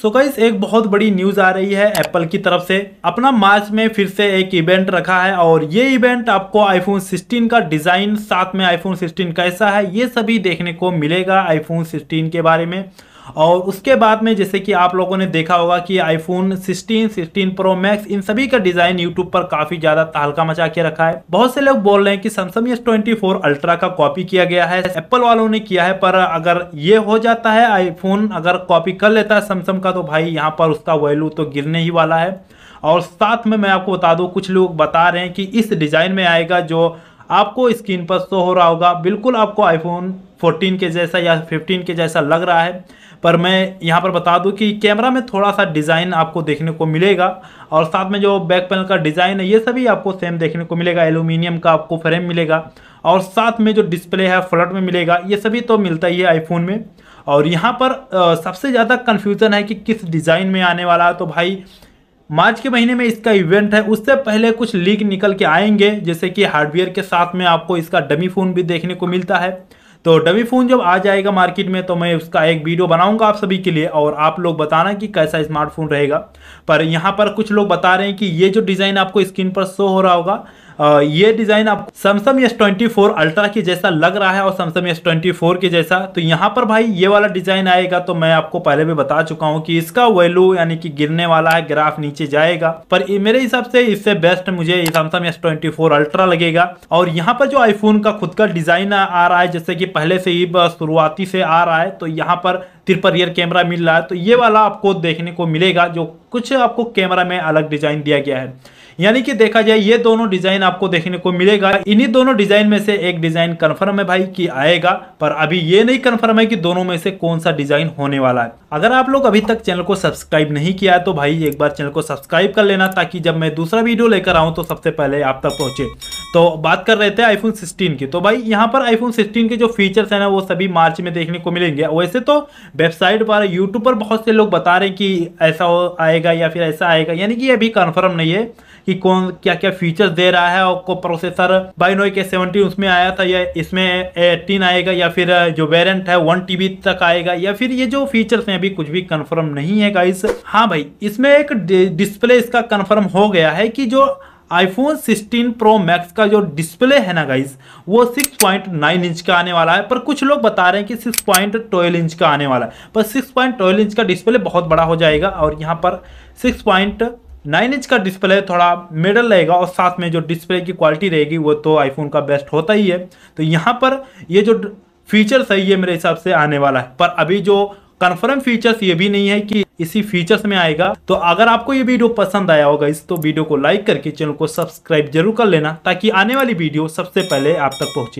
सो so guys एक बहुत बड़ी न्यूज आ रही है एप्पल की तरफ से अपना मार्च में फिर से एक इवेंट रखा है और ये इवेंट आपको आईफोन 16 का डिजाइन साथ में आईफोन 16 कैसा है ये सभी देखने को मिलेगा आईफोन 16 के बारे में और उसके बाद में जैसे कि आप लोगों ने देखा होगा कि आईफोन 16, 16 प्रो मैक्स इन सभी का डिज़ाइन यूट्यूब पर काफ़ी ज़्यादा तहलका मचा के रखा है बहुत से लोग बोल रहे हैं कि सैमसंग एस ट्वेंटी अल्ट्रा का कॉपी किया गया है एप्पल वालों ने किया है पर अगर ये हो जाता है आईफोन अगर कॉपी कर लेता है सैमसंग का तो भाई यहाँ पर उसका वैल्यू तो गिरने ही वाला है और साथ में मैं आपको बता दूं कुछ लोग बता रहे हैं कि इस डिज़ाइन में आएगा जो आपको स्क्रीन पर शो हो रहा होगा बिल्कुल आपको आईफोन फोर्टीन के जैसा या फिफ्टीन के जैसा लग रहा है पर मैं यहाँ पर बता दूँ कि कैमरा में थोड़ा सा डिज़ाइन आपको देखने को मिलेगा और साथ में जो बैक पैनल का डिज़ाइन है ये सभी आपको सेम देखने को मिलेगा एलुमिनियम का आपको फ्रेम मिलेगा और साथ में जो डिस्प्ले है फ्लट में मिलेगा ये सभी तो मिलता ही है आईफोन में और यहाँ पर आ, सबसे ज़्यादा कन्फ्यूज़न है कि किस डिज़ाइन में आने वाला है तो भाई मार्च के महीने में इसका इवेंट है उससे पहले कुछ लीक निकल के आएंगे जैसे कि हार्डवेयर के साथ में आपको इसका डमी फ़ोन भी देखने को मिलता है तो डबी फ़ोन जब आ जाएगा मार्केट में तो मैं उसका एक वीडियो बनाऊंगा आप सभी के लिए और आप लोग बताना कि कैसा स्मार्टफोन रहेगा पर यहाँ पर कुछ लोग बता रहे हैं कि ये जो डिज़ाइन आपको स्क्रीन पर शो हो रहा होगा ये डिज़ाइन आपको Samsung S twenty four Ultra की जैसा लग रहा है और सैमसंग एस ट्वेंटी फोर के जैसा तो यहाँ पर भाई ये वाला डिज़ाइन आएगा तो मैं आपको पहले भी बता चुका हूँ कि इसका वैल्यू यानी कि गिरने वाला है ग्राफ नीचे जाएगा पर मेरे हिसाब से इससे बेस्ट मुझे Samsung S twenty four Ultra लगेगा और यहाँ पर जो आईफोन का खुद का डिज़ाइन आ रहा है जैसे कि पहले से ही शुरुआती से आ रहा है तो यहाँ पर तिरपर रियर कैमरा मिल रहा है तो ये वाला आपको देखने को मिलेगा जो कुछ आपको कैमरा में अलग डिज़ाइन दिया गया है यानी कि देखा जाए ये दोनों डिजाइन आपको देखने को मिलेगा इन्हीं दोनों डिजाइन में से एक डिजाइन कंफर्म है भाई कि आएगा पर अभी ये नहीं कंफर्म है कि दोनों में से कौन सा डिजाइन होने वाला है अगर आप लोग अभी तक चैनल को सब्सक्राइब नहीं किया है तो भाई एक बार चैनल को सब्सक्राइब कर लेना ताकि जब मैं दूसरा वीडियो लेकर आऊँ तो सबसे पहले आप तक पहुंचे तो बात कर रहे थे आईफोन 16 की तो भाई यहाँ पर आईफोन 16 के जो फीचर्स हैं ना वो सभी मार्च में देखने को मिलेंगे वैसे तो वेबसाइट पर यूट्यूब पर बहुत से लोग बता रहे हैं कि ऐसा आएगा या फिर ऐसा आएगा यानी कि अभी कन्फर्म नहीं है कि कौन क्या क्या फीचर्स दे रहा है और को प्रोसेसर बाइनोई के सेवनटीन उसमें आया था या इसमें एटीन आएगा या फिर जो वेरियंट है वन टी तक आएगा या फिर ये जो फीचर्स हैं अभी कुछ भी कन्फर्म नहीं है गाइस हाँ भाई इसमें एक डिस्प्ले इसका कन्फर्म हो गया है कि जो आईफोन 16 प्रो मैक्स का जो डिस्प्ले है ना गाइज वो 6.9 इंच का आने वाला है पर कुछ लोग बता रहे हैं कि 6.12 इंच का आने वाला है पर 6.12 इंच का डिस्प्ले बहुत बड़ा हो जाएगा और यहाँ पर 6.9 इंच का डिस्प्ले थोड़ा मेडल रहेगा और साथ में जो डिस्प्ले की क्वालिटी रहेगी वो तो आईफोन का बेस्ट होता ही है तो यहाँ पर ये जो फीचर्स है ये मेरे हिसाब से आने वाला है पर अभी जो कन्फर्म फीचर्स ये भी नहीं है कि इसी फीचर्स में आएगा तो अगर आपको ये वीडियो पसंद आया होगा इस तो वीडियो को लाइक करके चैनल को सब्सक्राइब जरूर कर लेना ताकि आने वाली वीडियो सबसे पहले आप तक पहुंचे